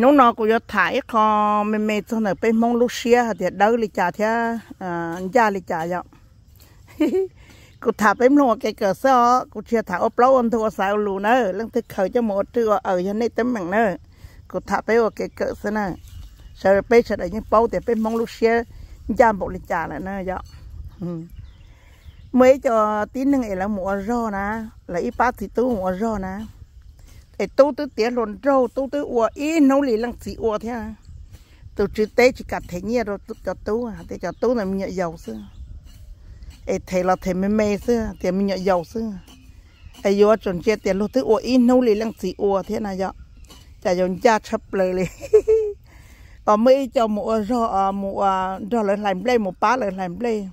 nó nó cũng thải có mẹ mẹ cho nó bên mong lúc xia thì đâu trả chả thế gia lịch trả vậy cũng thả bên luôn cái cờ sơ cũng chia thả ốp lâu ăn thua sao lù nữa lần thứ khởi cho một trưa ở cho này tấm bằng nữa cũng thả bên cái cờ sơ nè sợ bên sợ đấy những bao thì bên mong lúc xia gia bộ lịch trả lại nữa vậy mới cho tí nữa là mùa rô nè là ít bát thì tú mùa rô nè ai tâu tứ tía lồn râu tâu tứ ua ý nấu lì lăng xì ua thế à tụ chữ tế chỉ cả thế nhia rồi tụ cho tú à thế cho tú là mình nhận giàu xưa ai thế là thế mình mê xưa thì mình nhận dầu xưa ai vô chuẩn chết tiền lúc tứ ua ý nấu lì lăng xì ua thế này vậy chả dùng cha chấp lời liền ở mấy cho mua rồi à, mua rồi lại làm play một pá lại làm play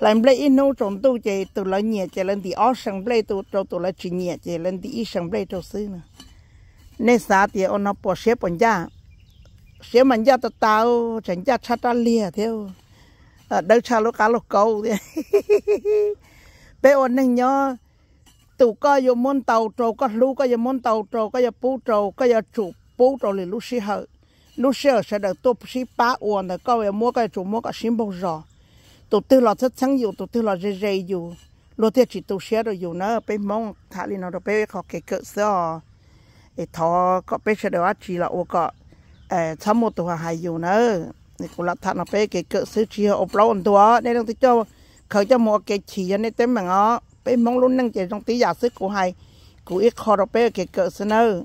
làm lấy in nô trộn tu chạy tụ lại nhẹ chạy lên thì ó sang lấy tụ trộn tụ lại chỉ nhẹ chạy lên thì ít sang lấy trộn xứ nữa nên xã thì ông nó bỏ xếp bằng da xếp bằng da tao tao chẳng da chát ta lia theo ờ, đâu cha lúc cá lúc câu thế bây ông nên nhớ tụ có yo môn tàu trâu có lú có yo môn tàu trâu có yo pú trâu có yo chủ pú trâu thì lú xí hở lú xí hở sẽ được tôi xí bá uổng được có yo mua cái chủ mua cái xí bông giò tổ tư lo rất sáng dù tổ tư lo dễ dễ dù lúc thì chỉ tổ xé rồi dù nó bé mong thả lên nó bé khó kể cỡ sơ để thọ có bé xe đó chỉ là ô cọ sắm ờ, một tổ hai dù nữa thì cũng là thả nó bé kể cỡ sơ chỉ ốp lâu ổn tổ nên đồng tí cho khởi cho mua cái chỉ cho nên tên mà ngó bé mong luôn năng chạy trong tí giả sức của hai cụ ít khó đó bé kể cỡ sơ nữa